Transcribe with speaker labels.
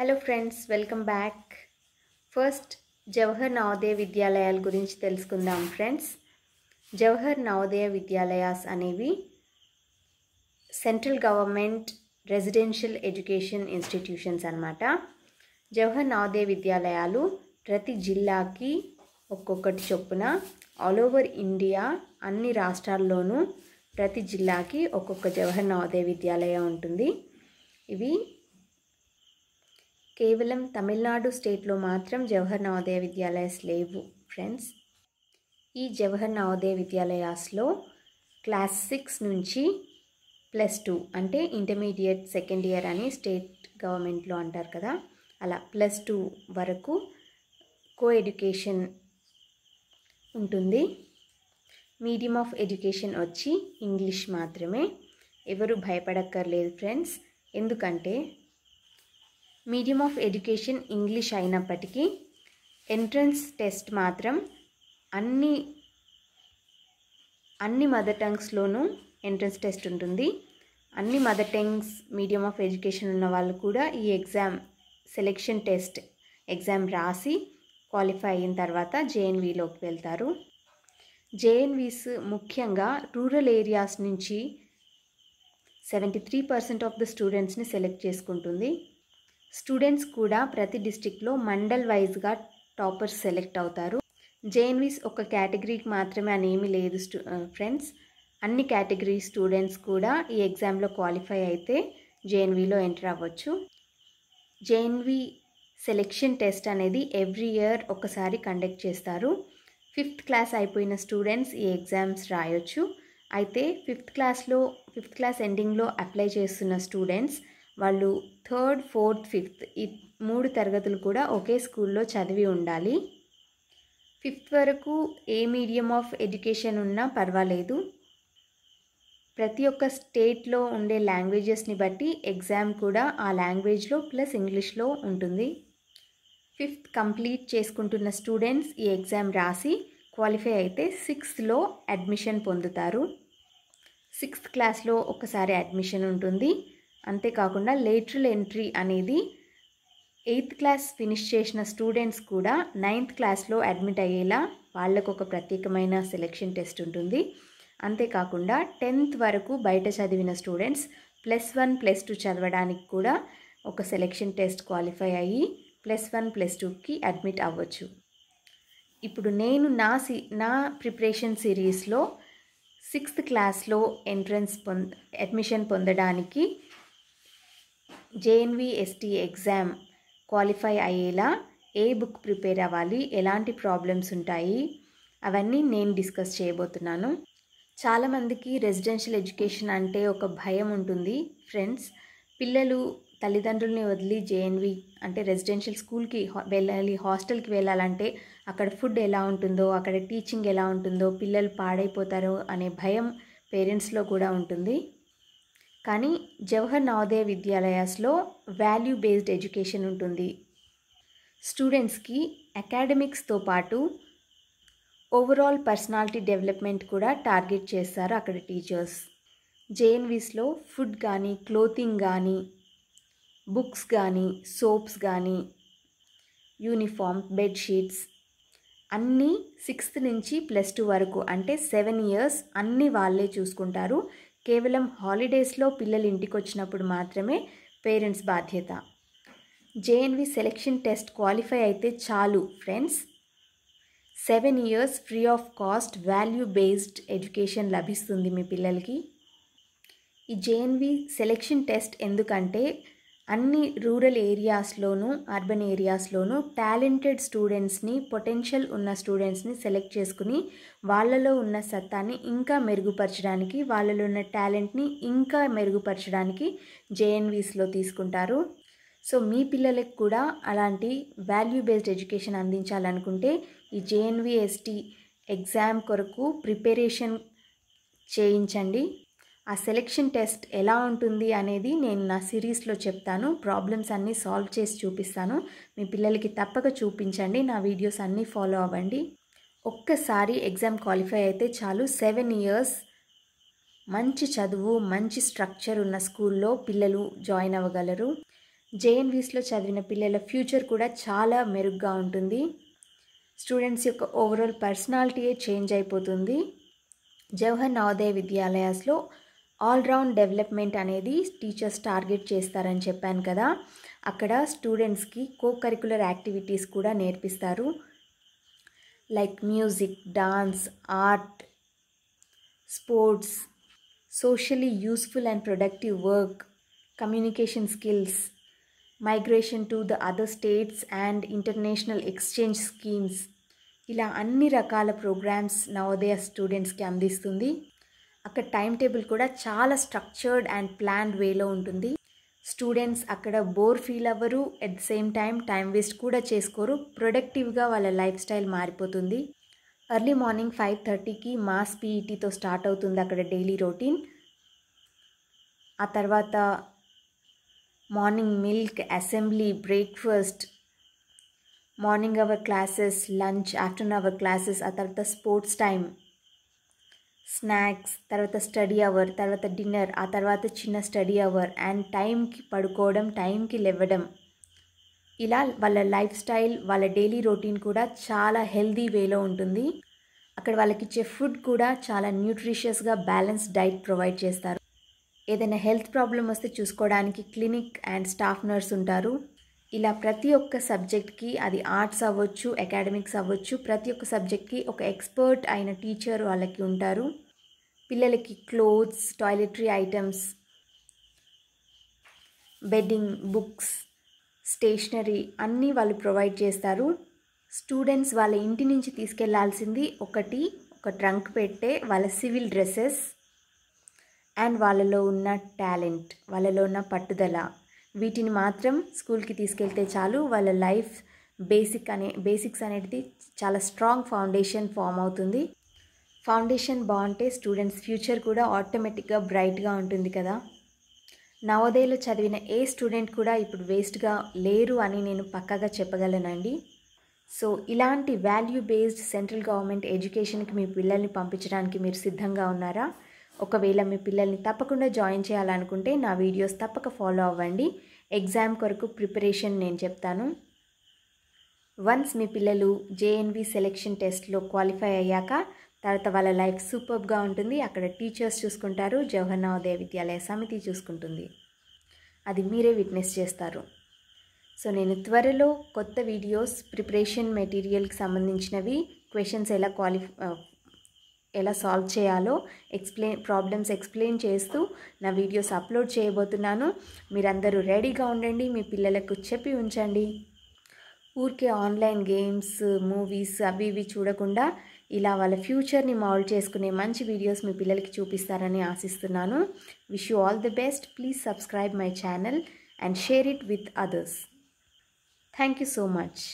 Speaker 1: hello friends welcome back first Jawahar Navodaya విద్యాలయాల గురించి తెలుసుకుందాం ఫ్రెండ్స్ జవహర్ నవోదయ విద్యాలయాస్ అనేవి central government residential education institutions అనమాట జవహర్ నవోదయ విద్యాలయాలు ప్రతి జిల్లాకి ఒక్కొక్కటి చొప్పున ఆల్ ఓవర్ ఇండియా అన్ని రాష్ట్రాల్లోనూ ప్రతి జిల్లాకి ఒక్కొక్క జవహర్ నవోదయ విద్యాలయం ఉంటుంది ఇవి కేవలం తమిళనాడు స్టేట్లో మాత్రం జవహర్ నవోదయ విద్యాలయాస్ లేవు ఫ్రెండ్స్ ఈ జవహర్ నవోదయ విద్యాలయాస్లో క్లాస్ సిక్స్ నుంచి ప్లస్ టూ అంటే ఇంటర్మీడియట్ సెకండ్ ఇయర్ అని స్టేట్ గవర్నమెంట్లో అంటారు కదా అలా ప్లస్ టూ వరకు కో ఎడ్యుకేషన్ ఉంటుంది మీడియం ఆఫ్ ఎడ్యుకేషన్ వచ్చి ఇంగ్లీష్ మాత్రమే ఎవరు భయపడక్కర్లేదు ఫ్రెండ్స్ ఎందుకంటే మీడియం ఆఫ్ ఎడ్యుకేషన్ ఇంగ్లీష్ అయినప్పటికీ ఎంట్రన్స్ టెస్ట్ మాత్రం అన్ని అన్ని మదర్ టంగ్స్లోనూ ఎంట్రన్స్ టెస్ట్ ఉంటుంది అన్ని mother tongues medium of education ఉన్న వాళ్ళు కూడా ఈ ఎగ్జామ్ సెలెక్షన్ టెస్ట్ ఎగ్జామ్ రాసి క్వాలిఫై అయిన తర్వాత జేఎన్వీలోకి వెళ్తారు జేఎన్వీస్ ముఖ్యంగా రూరల్ ఏరియాస్ నుంచి seventy three percent of the స్టూడెంట్స్ని సెలెక్ట్ చేసుకుంటుంది స్టూడెంట్స్ కూడా ప్రతి డిస్టిక్లో మండల్ వైజ్గా టాపర్స్ సెలెక్ట్ అవుతారు జేఎన్విస్ ఒక కేటగిరీకి మాత్రమే అని ఏమీ లేదు స్టూ ఫ్రెండ్స్ అన్ని కేటగిరీ స్టూడెంట్స్ కూడా ఈ ఎగ్జామ్లో క్వాలిఫై అయితే జేఎన్వీలో ఎంటర్ అవ్వచ్చు జేఎన్వీ సెలెక్షన్ టెస్ట్ అనేది ఎవ్రీ ఇయర్ ఒకసారి కండక్ట్ చేస్తారు ఫిఫ్త్ క్లాస్ అయిపోయిన స్టూడెంట్స్ ఈ ఎగ్జామ్స్ రాయొచ్చు అయితే ఫిఫ్త్ క్లాస్లో ఫిఫ్త్ క్లాస్ ఎండింగ్లో అప్లై చేస్తున్న స్టూడెంట్స్ వాళ్ళు థర్డ్ ఫోర్త్ ఫిఫ్త్ ఈ మూడు తరగతులు కూడా ఒకే స్కూల్లో చదివి ఉండాలి ఫిఫ్త్ వరకు ఏ మీడియం ఆఫ్ ఎడ్యుకేషన్ ఉన్నా పర్వాలేదు ప్రతి ఒక్క స్టేట్లో ఉండే లాంగ్వేజెస్ని బట్టి ఎగ్జామ్ కూడా ఆ లాంగ్వేజ్లో ప్లస్ ఇంగ్లీష్లో ఉంటుంది ఫిఫ్త్ కంప్లీట్ చేసుకుంటున్న స్టూడెంట్స్ ఈ ఎగ్జామ్ రాసి క్వాలిఫై అయితే సిక్స్త్లో అడ్మిషన్ పొందుతారు సిక్స్త్ క్లాస్లో ఒకసారి అడ్మిషన్ ఉంటుంది అంతేకాకుండా లేటరల్ ఎంట్రీ అనేది ఎయిత్ క్లాస్ ఫినిష్ చేసిన స్టూడెంట్స్ కూడా నైన్త్ క్లాస్లో అడ్మిట్ అయ్యేలా వాళ్ళకు ఒక ప్రత్యేకమైన సెలెక్షన్ టెస్ట్ ఉంటుంది అంతేకాకుండా టెన్త్ వరకు బయట చదివిన students plus one plus two చదవడానికి కూడా ఒక సెలెక్షన్ టెస్ట్ క్వాలిఫై అయ్యి ప్లస్ వన్ ప్లస్ టూకి అడ్మిట్ అవ్వచ్చు ఇప్పుడు నేను నా సి నా ప్రిపరేషన్ సిరీస్లో సిక్స్త్ క్లాస్లో ఎంట్రన్స్ పొంద అడ్మిషన్ పొందడానికి జేఎన్విఎస్టీ ఎగ్జామ్ క్వాలిఫై అయ్యేలా ఏ బుక్ ప్రిపేర్ అవ్వాలి ఎలాంటి ప్రాబ్లమ్స్ ఉంటాయి అవన్నీ నేను డిస్కస్ చేయబోతున్నాను చాలామందికి రెసిడెన్షియల్ ఎడ్యుకేషన్ అంటే ఒక భయం ఉంటుంది ఫ్రెండ్స్ పిల్లలు తల్లిదండ్రుల్ని వదిలి జేఎన్వి అంటే రెసిడెన్షియల్ స్కూల్కి వెళ్ళాలి హాస్టల్కి వెళ్ళాలంటే అక్కడ ఫుడ్ ఎలా ఉంటుందో అక్కడ టీచింగ్ ఎలా ఉంటుందో పిల్లలు పాడైపోతారో అనే భయం పేరెంట్స్లో కూడా ఉంటుంది కానీ జవహర్ నవోదయ విద్యాలయాస్లో వాల్యూ బేస్డ్ ఎడ్యుకేషన్ ఉంటుంది స్టూడెంట్స్కి అకాడమిక్స్తో పాటు ఓవరాల్ పర్సనాలిటీ డెవలప్మెంట్ కూడా టార్గెట్ చేస్తారు అక్కడ టీచర్స్ జేఎన్వీస్లో ఫుడ్ కానీ క్లోతింగ్ కానీ బుక్స్ కానీ సోప్స్ కానీ యూనిఫామ్ బెడ్షీట్స్ అన్నీ సిక్స్త్ నుంచి ప్లస్ టూ వరకు అంటే సెవెన్ ఇయర్స్ అన్నీ వాళ్ళే చూసుకుంటారు కేవలం హాలిడేస్లో పిల్లలు ఇంటికి వచ్చినప్పుడు మాత్రమే పేరెంట్స్ బాధ్యత జేఎన్వి సెలెక్షన్ టెస్ట్ క్వాలిఫై అయితే చాలు friends seven years free of cost value based education లభిస్తుంది మీ పిల్లలకి ఈ జేఎన్వి సెలెక్షన్ టెస్ట్ ఎందుకంటే అన్ని రూరల్ ఏరియాస్లోనూ అర్బన్ ఏరియాస్లోనూ టాలెంటెడ్ స్టూడెంట్స్ని పొటెన్షియల్ ఉన్న స్టూడెంట్స్ని సెలెక్ట్ చేసుకుని వాళ్ళలో ఉన్న సత్తాన్ని ఇంకా మెరుగుపరచడానికి వాళ్ళలో ఉన్న టాలెంట్ని ఇంకా మెరుగుపరచడానికి జేఎన్వీస్లో తీసుకుంటారు సో మీ పిల్లలకు కూడా అలాంటి వాల్యూ బేస్డ్ ఎడ్యుకేషన్ అందించాలనుకుంటే ఈ జేఎన్వీఎస్టీ ఎగ్జామ్ కొరకు ప్రిపరేషన్ చేయించండి ఆ సెలెక్షన్ టెస్ట్ ఎలా ఉంటుంది అనేది నేను నా సిరీస్లో చెప్తాను ప్రాబ్లమ్స్ అన్నీ సాల్వ్ చేసి చూపిస్తాను మీ పిల్లలకి తప్పక చూపించండి నా వీడియోస్ అన్నీ ఫాలో అవ్వండి ఒక్కసారి ఎగ్జామ్ క్వాలిఫై అయితే చాలు సెవెన్ ఇయర్స్ మంచి చదువు మంచి స్ట్రక్చర్ ఉన్న స్కూల్లో పిల్లలు జాయిన్ అవ్వగలరు జేఎన్వీస్లో చదివిన పిల్లల ఫ్యూచర్ కూడా చాలా మెరుగ్గా ఉంటుంది స్టూడెంట్స్ యొక్క ఓవరాల్ పర్సనాలిటీయే చేంజ్ అయిపోతుంది జవహర్ నవోదయ విద్యాలయాస్లో ఆల్రౌండ్ డెవలప్మెంట్ అనేది టీచర్స్ టార్గెట్ చేస్తారని చెప్పాను కదా అక్కడ స్టూడెంట్స్కి కో కరికులర్ యాక్టివిటీస్ కూడా నేర్పిస్తారు like music dance art sports socially useful and productive work communication skills migration to the other states and international exchange schemes ఇలా అన్ని రకాల ప్రోగ్రామ్స్ నవోదయ స్టూడెంట్స్కి అందిస్తుంది అక్కడ టైం టేబుల్ కూడా చాలా స్ట్రక్చర్డ్ అండ్ ప్లాన్డ్ వేలో ఉంటుంది స్టూడెంట్స్ అక్కడ బోర్ ఫీల్ అవ్వరు at the same time time waste కూడా చేసుకోరు ప్రొడక్టివ్గా వాళ్ళ లైఫ్ స్టైల్ మారిపోతుంది ఎర్లీ మార్నింగ్ ఫైవ్ థర్టీకి మాస్ పీఈటీతో స్టార్ట్ అవుతుంది అక్కడ డైలీ రొటీన్ ఆ తర్వాత morning milk assembly breakfast morning hour classes lunch afternoon hour classes ఆ తర్వాత స్పోర్ట్స్ టైం స్నాక్స్ తర్వాత స్టడీ అవర్ తర్వాత డిన్నర్ ఆ తర్వాత చిన్న స్టడీ అవర్ అండ్ టైంకి పడుకోవడం టైంకి లేవడం ఇలా వాళ్ళ లైఫ్ స్టైల్ వాళ్ళ డైలీ రొటీన్ కూడా చాలా హెల్దీ వేలో ఉంటుంది అక్కడ వాళ్ళకి ఇచ్చే ఫుడ్ కూడా చాలా న్యూట్రిషియస్గా బ్యాలెన్స్ డైట్ ప్రొవైడ్ చేస్తారు ఏదైనా హెల్త్ ప్రాబ్లం వస్తే చూసుకోవడానికి క్లినిక్ అండ్ స్టాఫ్ నర్స్ ఉంటారు ఇలా ప్రతి ఒక్క సబ్జెక్ట్కి అది ఆర్ట్స్ అవ్వచ్చు అకాడమిక్స్ అవ్వచ్చు ప్రతి ఒక్క సబ్జెక్ట్కి ఒక ఎక్స్పర్ట్ అయిన టీచర్ వాళ్ళకి ఉంటారు పిల్లలకి clothes toiletry items bedding books stationery అన్నీ వాళ్ళు ప్రొవైడ్ చేస్తారు స్టూడెంట్స్ వాళ్ళ ఇంటి నుంచి తీసుకెళ్లాల్సింది ఒకటి ఒక ట్రంక్ పెట్టే వాళ్ళ సివిల్ డ్రెస్సెస్ అండ్ వాళ్ళలో ఉన్న టాలెంట్ వాళ్ళలో ఉన్న పట్టుదల వీటిని మాత్రం స్కూల్కి తీసుకెళ్తే చాలు వాళ్ళ లైఫ్ బేసిక్ అనే బేసిక్స్ అనేది చాలా స్ట్రాంగ్ ఫౌండేషన్ ఫామ్ అవుతుంది ఫౌండేషన్ బాగుంటే స్టూడెంట్స్ ఫ్యూచర్ కూడా ఆటోమేటిక్గా బ్రైట్గా ఉంటుంది కదా నవోదయలో చదివిన ఏ స్టూడెంట్ కూడా ఇప్పుడు వేస్ట్గా లేరు అని నేను పక్కగా చెప్పగలనండి సో ఇలాంటి వాల్యూ బేస్డ్ సెంట్రల్ గవర్నమెంట్ ఎడ్యుకేషన్కి మీ పిల్లల్ని పంపించడానికి మీరు సిద్ధంగా ఉన్నారా ఒకవేళ మీ పిల్లల్ని తప్పకుండా జాయిన్ చేయాలనుకుంటే నా వీడియోస్ తప్పక ఫాలో అవ్వండి ఎగ్జామ్ కొరకు ప్రిపరేషన్ నేను చెప్తాను వన్స్ మీ పిల్లలు జేఎన్వి సెలెక్షన్ టెస్ట్లో క్వాలిఫై అయ్యాక తర్వాత వాళ్ళ లైఫ్ సూపర్గా ఉంటుంది అక్కడ టీచర్స్ చూసుకుంటారు జవహర్ నవోదయ విద్యాలయ సమితి చూసుకుంటుంది అది మీరే విట్నెస్ చేస్తారు సో నేను త్వరలో కొత్త వీడియోస్ ప్రిపరేషన్ మెటీరియల్కి సంబంధించినవి క్వశ్చన్స్ ఎలా క్వాలిఫై ఎలా సాల్వ్ చేయాలో ఎక్స్ప్లెయిన్ ప్రాబ్లమ్స్ ఎక్స్ప్లెయిన్ చేస్తూ నా వీడియోస్ అప్లోడ్ చేయబోతున్నాను మీరందరూ రెడీగా ఉండండి మీ పిల్లలకు చెప్పి ఉంచండి ఊరికే ఆన్లైన్ గేమ్స్ మూవీస్ అవి ఇవి చూడకుండా ఇలా వాళ్ళ ఫ్యూచర్ని మాల్ చేసుకునే మంచి వీడియోస్ మీ పిల్లలకి చూపిస్తారని ఆశిస్తున్నాను wish you all the best please subscribe my channel and share it with others thank you so much